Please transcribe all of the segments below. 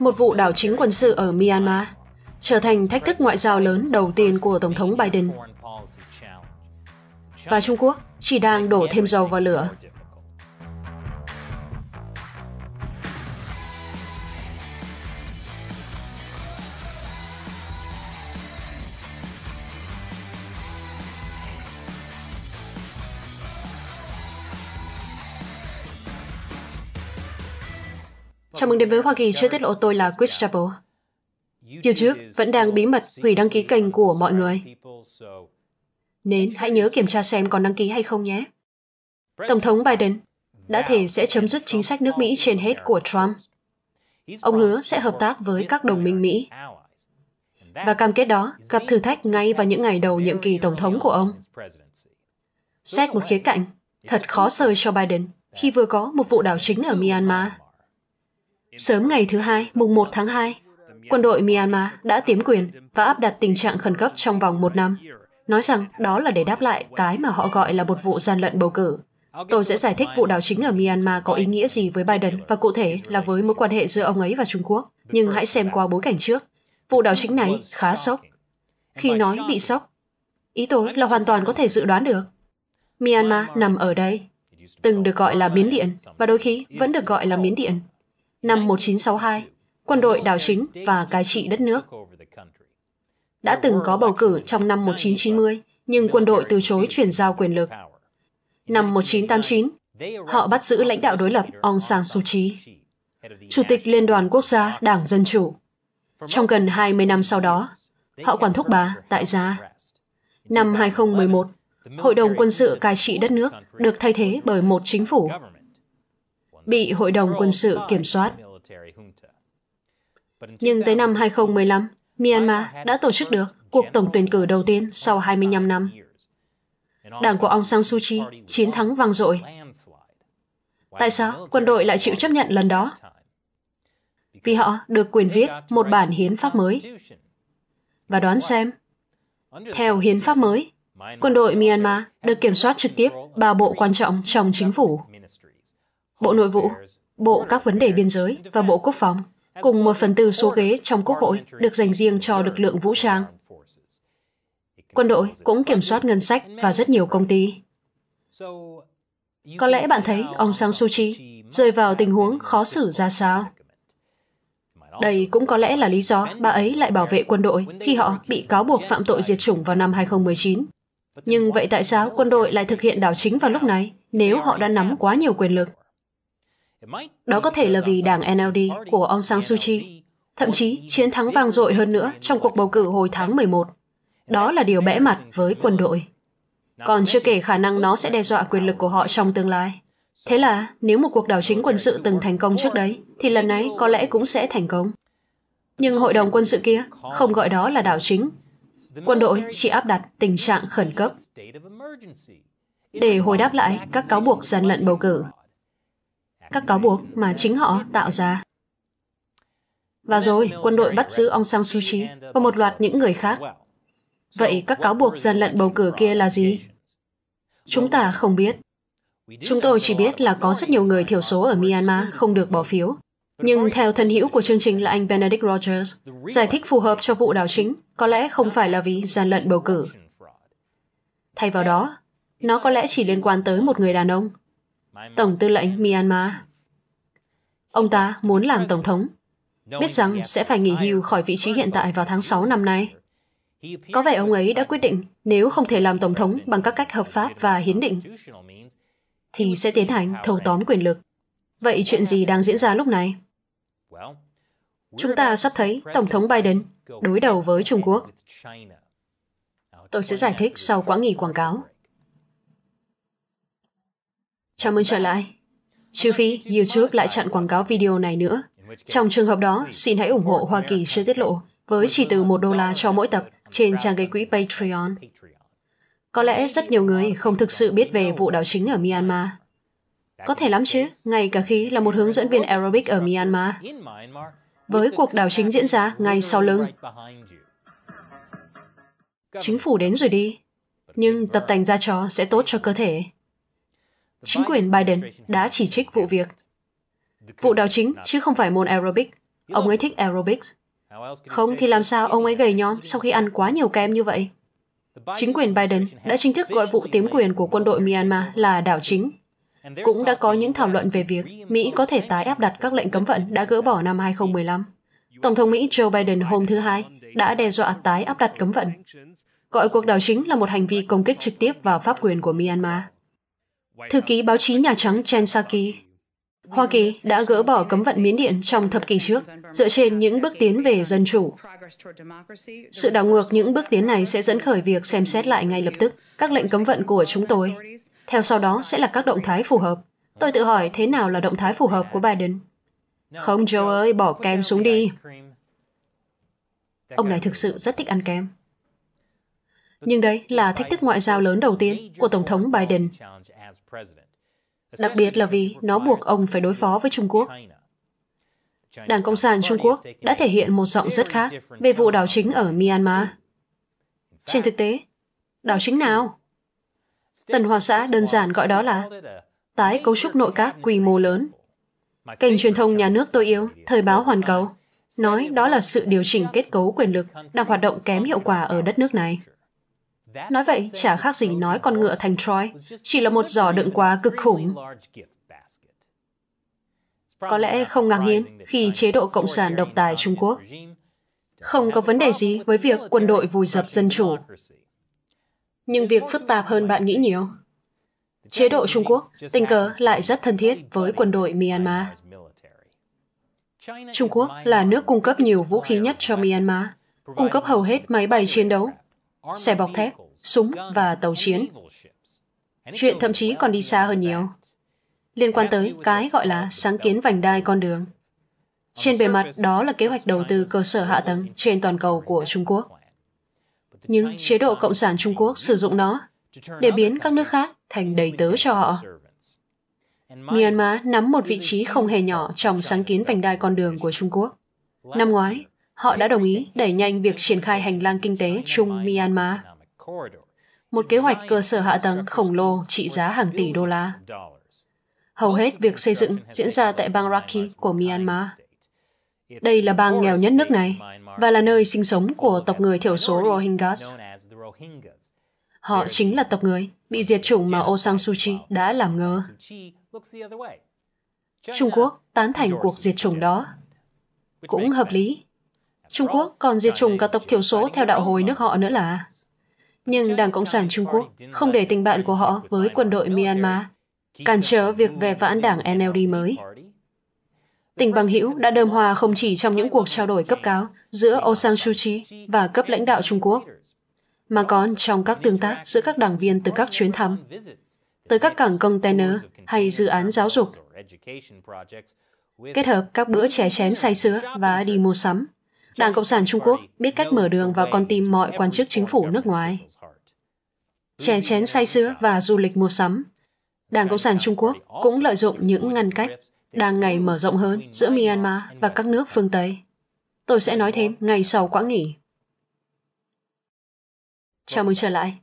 một vụ đảo chính quân sự ở Myanmar, trở thành thách thức ngoại giao lớn đầu tiên của Tổng thống Biden. Và Trung Quốc chỉ đang đổ thêm dầu vào lửa Chào mừng đến với Hoa Kỳ chưa tiết lộ tôi là Chris Chappell. YouTube vẫn đang bí mật hủy đăng ký kênh của mọi người. Nên hãy nhớ kiểm tra xem còn đăng ký hay không nhé. Tổng thống Biden đã thể sẽ chấm dứt chính sách nước Mỹ trên hết của Trump. Ông hứa sẽ hợp tác với các đồng minh Mỹ. Và cam kết đó gặp thử thách ngay vào những ngày đầu nhiệm kỳ tổng thống của ông. Xét một khía cạnh, thật khó sơi cho Biden khi vừa có một vụ đảo chính ở Myanmar Sớm ngày thứ hai, mùng 1 tháng 2, quân đội Myanmar đã tiếm quyền và áp đặt tình trạng khẩn cấp trong vòng một năm, nói rằng đó là để đáp lại cái mà họ gọi là một vụ gian lận bầu cử. Tôi sẽ giải thích vụ đảo chính ở Myanmar có ý nghĩa gì với Biden và cụ thể là với mối quan hệ giữa ông ấy và Trung Quốc. Nhưng hãy xem qua bối cảnh trước. Vụ đảo chính này khá sốc. Khi nói bị sốc, ý tôi là hoàn toàn có thể dự đoán được. Myanmar nằm ở đây, từng được gọi là Miến Điện và đôi khi vẫn được gọi là Miến Điện năm 1962, quân đội đảo chính và cai trị đất nước. Đã từng có bầu cử trong năm 1990, nhưng quân đội từ chối chuyển giao quyền lực. Năm 1989, họ bắt giữ lãnh đạo đối lập Aung San Suu Kyi, Chủ tịch Liên đoàn Quốc gia Đảng Dân Chủ. Trong gần 20 năm sau đó, họ quản thúc bà tại gia. Năm 2011, Hội đồng quân sự cai trị đất nước được thay thế bởi một chính phủ bị Hội đồng Quân sự kiểm soát. Nhưng tới năm 2015, Myanmar đã tổ chức được cuộc tổng tuyển cử đầu tiên sau 25 năm. Đảng của ông San Suu Kyi chiến thắng vang dội. Tại sao quân đội lại chịu chấp nhận lần đó? Vì họ được quyền viết một bản hiến pháp mới. Và đoán xem, theo hiến pháp mới, quân đội Myanmar được kiểm soát trực tiếp ba bộ quan trọng trong chính phủ. Bộ Nội vụ, Bộ các vấn đề biên giới và Bộ Quốc phòng, cùng một phần tư số ghế trong Quốc hội được dành riêng cho lực lượng vũ trang. Quân đội cũng kiểm soát ngân sách và rất nhiều công ty. Có lẽ bạn thấy ông Sang Suu Kyi rơi vào tình huống khó xử ra sao? Đây cũng có lẽ là lý do bà ấy lại bảo vệ quân đội khi họ bị cáo buộc phạm tội diệt chủng vào năm 2019. Nhưng vậy tại sao quân đội lại thực hiện đảo chính vào lúc này nếu họ đã nắm quá nhiều quyền lực? Đó có thể là vì đảng NLD của Aung San Suu Kyi, thậm chí chiến thắng vang dội hơn nữa trong cuộc bầu cử hồi tháng 11. Đó là điều bẽ mặt với quân đội. Còn chưa kể khả năng nó sẽ đe dọa quyền lực của họ trong tương lai. Thế là, nếu một cuộc đảo chính quân sự từng thành công trước đấy, thì lần này có lẽ cũng sẽ thành công. Nhưng hội đồng quân sự kia không gọi đó là đảo chính. Quân đội chỉ áp đặt tình trạng khẩn cấp để hồi đáp lại các cáo buộc gian lận bầu cử các cáo buộc mà chính họ tạo ra. Và rồi, quân đội bắt giữ ông Sang Suu Kyi và một loạt những người khác. Vậy các cáo buộc gian lận bầu cử kia là gì? Chúng ta không biết. Chúng tôi chỉ biết là có rất nhiều người thiểu số ở Myanmar không được bỏ phiếu. Nhưng theo thân hữu của chương trình là anh Benedict Rogers, giải thích phù hợp cho vụ đảo chính có lẽ không phải là vì gian lận bầu cử. Thay vào đó, nó có lẽ chỉ liên quan tới một người đàn ông Tổng tư lệnh Myanmar. Ông ta muốn làm tổng thống, biết rằng sẽ phải nghỉ hưu khỏi vị trí hiện tại vào tháng 6 năm nay. Có vẻ ông ấy đã quyết định nếu không thể làm tổng thống bằng các cách hợp pháp và hiến định, thì sẽ tiến hành thâu tóm quyền lực. Vậy chuyện gì đang diễn ra lúc này? Chúng ta sắp thấy Tổng thống Biden đối đầu với Trung Quốc. Tôi sẽ giải thích sau quãng nghỉ quảng cáo. Chào mừng trở lại. Trừ phi YouTube lại chặn quảng cáo video này nữa. Trong trường hợp đó, xin hãy ủng hộ Hoa Kỳ chưa tiết lộ với chỉ từ một đô la cho mỗi tập trên trang gây quỹ Patreon. Có lẽ rất nhiều người không thực sự biết về vụ đảo chính ở Myanmar. Có thể lắm chứ, ngay cả khi là một hướng dẫn viên aerobic ở Myanmar. Với cuộc đảo chính diễn ra ngay sau lưng. Chính phủ đến rồi đi. Nhưng tập tành da chó sẽ tốt cho cơ thể chính quyền Biden đã chỉ trích vụ việc. Vụ đảo chính chứ không phải môn aerobic. Ông ấy thích aerobics. Không thì làm sao ông ấy gầy nhom sau khi ăn quá nhiều kem như vậy? Chính quyền Biden đã chính thức gọi vụ tiếm quyền của quân đội Myanmar là đảo chính. Cũng đã có những thảo luận về việc Mỹ có thể tái áp đặt các lệnh cấm vận đã gỡ bỏ năm 2015. Tổng thống Mỹ Joe Biden hôm thứ Hai đã đe dọa tái áp đặt cấm vận. Gọi cuộc đảo chính là một hành vi công kích trực tiếp vào pháp quyền của Myanmar. Thư ký báo chí Nhà Trắng Jen Psaki Hoa Kỳ đã gỡ bỏ cấm vận Miến Điện trong thập kỷ trước, dựa trên những bước tiến về dân chủ. Sự đảo ngược những bước tiến này sẽ dẫn khởi việc xem xét lại ngay lập tức các lệnh cấm vận của chúng tôi. Theo sau đó sẽ là các động thái phù hợp. Tôi tự hỏi thế nào là động thái phù hợp của Biden? Không, Joe ơi, bỏ kem xuống đi. Ông này thực sự rất thích ăn kem. Nhưng đấy là thách thức ngoại giao lớn đầu tiên của Tổng thống Biden, đặc biệt là vì nó buộc ông phải đối phó với Trung Quốc. Đảng Cộng sản Trung Quốc đã thể hiện một giọng rất khác về vụ đảo chính ở Myanmar. Trên thực tế, đảo chính nào? Tần Hòa xã đơn giản gọi đó là tái cấu trúc nội các quy mô lớn. Kênh truyền thông nhà nước tôi yếu Thời báo Hoàn Cầu, nói đó là sự điều chỉnh kết cấu quyền lực đang hoạt động kém hiệu quả ở đất nước này. Nói vậy chả khác gì nói con ngựa thành Troy, chỉ là một giỏ đựng quá cực khủng. Có lẽ không ngạc nhiên khi chế độ Cộng sản độc tài Trung Quốc không có vấn đề gì với việc quân đội vùi dập dân chủ. Nhưng việc phức tạp hơn bạn nghĩ nhiều. Chế độ Trung Quốc tình cờ lại rất thân thiết với quân đội Myanmar. Trung Quốc là nước cung cấp nhiều vũ khí nhất cho Myanmar, cung cấp hầu hết máy bay chiến đấu xe bọc thép, súng và tàu chiến. Chuyện thậm chí còn đi xa hơn nhiều. Liên quan tới cái gọi là sáng kiến vành đai con đường. Trên bề mặt đó là kế hoạch đầu tư cơ sở hạ tầng trên toàn cầu của Trung Quốc. Nhưng chế độ Cộng sản Trung Quốc sử dụng nó để biến các nước khác thành đầy tớ cho họ. Myanmar nắm một vị trí không hề nhỏ trong sáng kiến vành đai con đường của Trung Quốc. Năm ngoái, họ đã đồng ý đẩy nhanh việc triển khai hành lang kinh tế chung Myanmar, một kế hoạch cơ sở hạ tầng khổng lồ trị giá hàng tỷ đô la. Hầu hết việc xây dựng diễn ra tại bang Rakhine của Myanmar. Đây là bang nghèo nhất nước này và là nơi sinh sống của tộc người thiểu số Rohingyas. Họ chính là tộc người bị diệt chủng mà Aung San Suu Kyi đã làm ngơ. Trung Quốc tán thành cuộc diệt chủng đó. Cũng hợp lý Trung Quốc còn diệt chủng các tộc thiểu số theo đạo hồi nước họ nữa là. Nhưng Đảng Cộng sản Trung Quốc không để tình bạn của họ với quân đội Myanmar cản trở việc về vãn đảng NLD mới. Tình bằng hữu đã đơm hòa không chỉ trong những cuộc trao đổi cấp cao giữa Aung San Suu Kyi và cấp lãnh đạo Trung Quốc, mà còn trong các tương tác giữa các đảng viên từ các chuyến thăm, tới các cảng container hay dự án giáo dục, kết hợp các bữa chè chén say sưa và đi mua sắm. Đảng Cộng sản Trung Quốc biết cách mở đường vào con tim mọi quan chức chính phủ nước ngoài. Chè chén say sưa và du lịch mua sắm. Đảng Cộng sản Trung Quốc cũng lợi dụng những ngăn cách đang ngày mở rộng hơn giữa Myanmar và các nước phương Tây. Tôi sẽ nói thêm ngày sau quãng nghỉ. Chào mừng trở lại.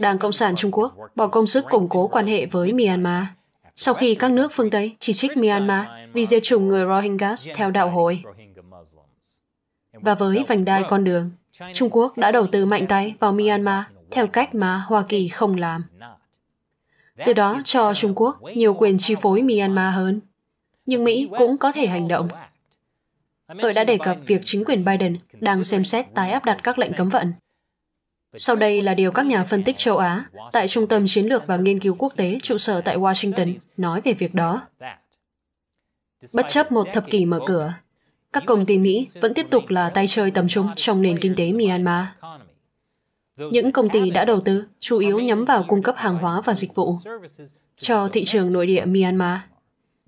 Đảng Cộng sản Trung Quốc bỏ công sức củng cố quan hệ với Myanmar sau khi các nước phương Tây chỉ trích Myanmar vì diệt chủng người Rohingya theo đạo hồi. Và với vành đai con đường, Trung Quốc đã đầu tư mạnh tay vào Myanmar theo cách mà Hoa Kỳ không làm. Từ đó cho Trung Quốc nhiều quyền chi phối Myanmar hơn. Nhưng Mỹ cũng có thể hành động. Tôi đã đề cập việc chính quyền Biden đang xem xét tái áp đặt các lệnh cấm vận. Sau đây là điều các nhà phân tích châu Á tại Trung tâm Chiến lược và Nghiên cứu Quốc tế trụ sở tại Washington nói về việc đó. Bất chấp một thập kỷ mở cửa, các công ty Mỹ vẫn tiếp tục là tay chơi tầm trung trong nền kinh tế Myanmar. Những công ty đã đầu tư chủ yếu nhắm vào cung cấp hàng hóa và dịch vụ cho thị trường nội địa Myanmar,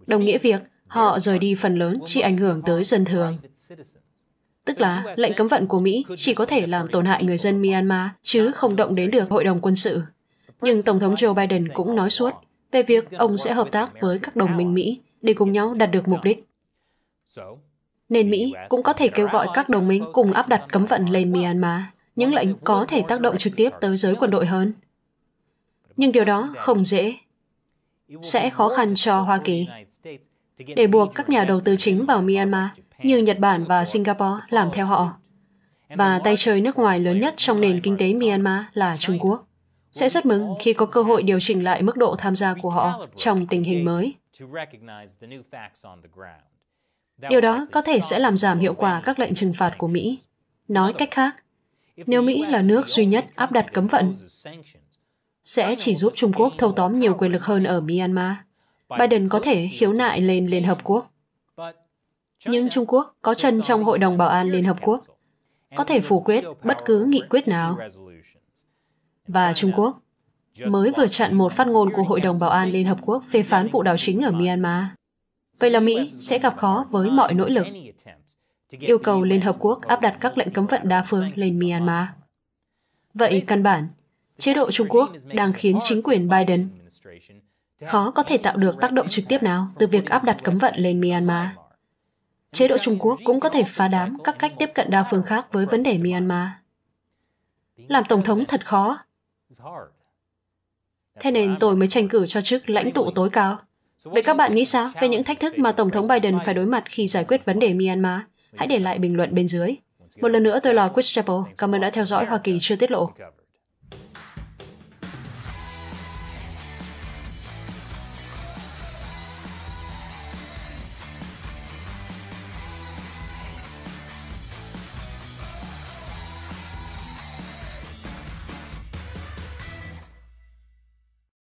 đồng nghĩa việc họ rời đi phần lớn chỉ ảnh hưởng tới dân thường. Tức là lệnh cấm vận của Mỹ chỉ có thể làm tổn hại người dân Myanmar chứ không động đến được Hội đồng quân sự. Nhưng Tổng thống Joe Biden cũng nói suốt về việc ông sẽ hợp tác với các đồng minh Mỹ để cùng nhau đạt được mục đích nên Mỹ cũng có thể kêu gọi các đồng minh cùng áp đặt cấm vận lên Myanmar, những lệnh có thể tác động trực tiếp tới giới quân đội hơn. Nhưng điều đó không dễ, sẽ khó khăn cho Hoa Kỳ để buộc các nhà đầu tư chính vào Myanmar như Nhật Bản và Singapore làm theo họ. Và tay chơi nước ngoài lớn nhất trong nền kinh tế Myanmar là Trung Quốc. Sẽ rất mừng khi có cơ hội điều chỉnh lại mức độ tham gia của họ trong tình hình mới. Điều đó có thể sẽ làm giảm hiệu quả các lệnh trừng phạt của Mỹ. Nói cách khác, nếu Mỹ là nước duy nhất áp đặt cấm vận, sẽ chỉ giúp Trung Quốc thâu tóm nhiều quyền lực hơn ở Myanmar. Biden có thể khiếu nại lên Liên Hợp Quốc. Nhưng Trung Quốc có chân trong Hội đồng Bảo an Liên Hợp Quốc, có thể phủ quyết bất cứ nghị quyết nào. Và Trung Quốc mới vừa chặn một phát ngôn của Hội đồng Bảo an Liên Hợp Quốc phê phán vụ đảo chính ở Myanmar. Vậy là Mỹ sẽ gặp khó với mọi nỗ lực yêu cầu Liên Hợp Quốc áp đặt các lệnh cấm vận đa phương lên Myanmar. Vậy căn bản, chế độ Trung Quốc đang khiến chính quyền Biden khó có thể tạo được tác động trực tiếp nào từ việc áp đặt cấm vận lên Myanmar. Chế độ Trung Quốc cũng có thể phá đám các cách tiếp cận đa phương khác với vấn đề Myanmar. Làm Tổng thống thật khó. Thế nên tôi mới tranh cử cho chức lãnh tụ tối cao Vậy các bạn nghĩ sao về những thách thức mà Tổng thống Biden phải đối mặt khi giải quyết vấn đề Myanmar? Hãy để lại bình luận bên dưới. Một lần nữa, tôi là Chris Chappell. Cảm ơn đã theo dõi Hoa Kỳ chưa tiết lộ.